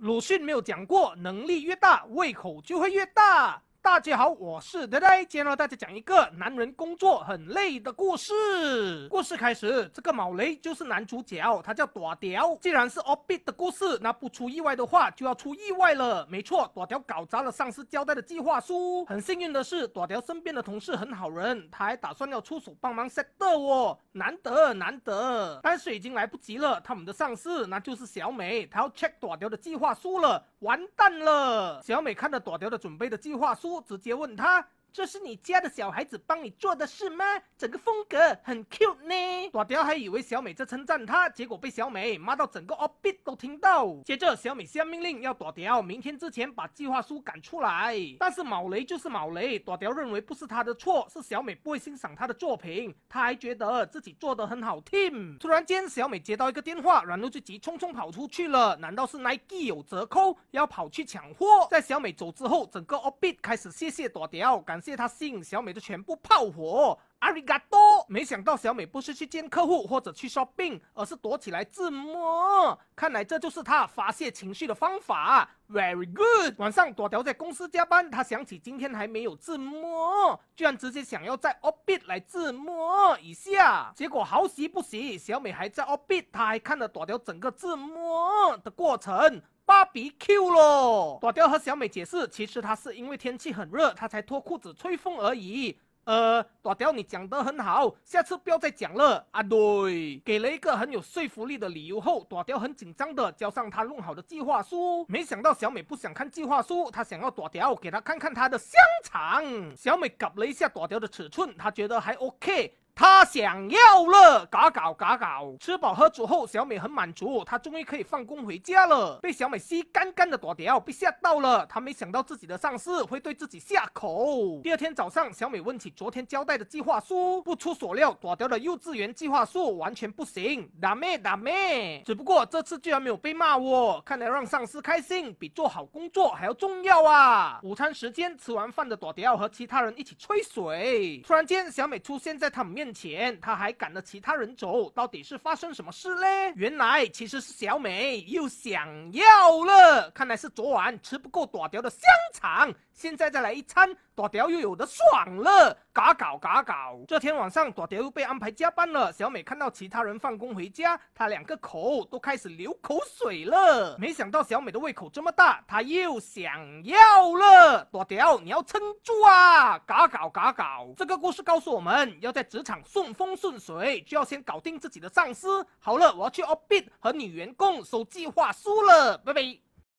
鲁迅没有讲过，能力越大，胃口就会越大。大家好，我是呆呆，今天和大家讲一个男人工作很累的故事。故事开始，这个毛雷就是男主角，他叫朵屌。既然是 Obit 的故事，那不出意外的话就要出意外了。没错，朵屌搞砸了上司交代的计划书。很幸运的是，朵屌身边的同事很好人，他还打算要出手帮忙 s e c k 哦，难得难得。但是已经来不及了，他们的上司那就是小美，她要 check 朵屌的计划书了，完蛋了。小美看着朵屌的准备的计划书。不直接问他。这是你家的小孩子帮你做的，事吗？整个风格很 cute 呢。朵条还以为小美在称赞他，结果被小美骂到整个 obit 都听到。接着小美下命令要朵条明天之前把计划书赶出来。但是卯雷就是卯雷，朵条认为不是他的错，是小美不会欣赏他的作品。他还觉得自己做的很好听。突然间，小美接到一个电话，软后就极，匆匆跑出去了。难道是 Nike 有折扣，要跑去抢货？在小美走之后，整个 obit 开始谢谢朵条赶。借他吸引小美的全部炮火。阿里嘎多！没想到小美不是去见客户或者去 shopping，而是躲起来自摸。看来这就是她发泄情绪的方法。Very good。晚上朵雕在公司加班，她想起今天还没有自摸，居然直接想要在 Obit 来自摸一下。结果好死不喜，小美还在 Obit，她还看了朵雕整个自摸的过程。芭比 Q 咯，朵雕和小美解释，其实她是因为天气很热，她才脱裤子吹风而已。呃，朵雕，你讲得很好，下次不要再讲了啊！对，给了一个很有说服力的理由后，朵雕很紧张的交上他弄好的计划书。没想到小美不想看计划书，她想要朵雕给她看看她的香肠。小美搞了一下朵雕的尺寸，她觉得还 OK。他想要了，嘎搞嘎搞。吃饱喝足后，小美很满足，她终于可以放工回家了。被小美吸干干的朵迪奥被吓到了，他没想到自己的上司会对自己下口。第二天早上，小美问起昨天交代的计划书，不出所料，朵迪奥的幼稚园计划书完全不行，打咩打咩。只不过这次居然没有被骂，哦，看来让上司开心比做好工作还要重要啊。午餐时间，吃完饭的朵迪奥和其他人一起吹水，突然间小美出现在他们面。前，他还赶着其他人走，到底是发生什么事嘞？原来其实是小美又想要了，看来是昨晚吃不够朵雕的香肠，现在再来一餐，朵雕又有的爽了。嘎搞嘎搞！这天晚上，朵雕又被安排加班了。小美看到其他人放工回家，她两个口都开始流口水了。没想到小美的胃口这么大，她又想要了。朵雕，你要撑住啊！嘎搞嘎搞！这个故事告诉我们，要在职场。顺风顺水，就要先搞定自己的上司。好了，我要去 o p i t 和女员工收计划书了，拜拜。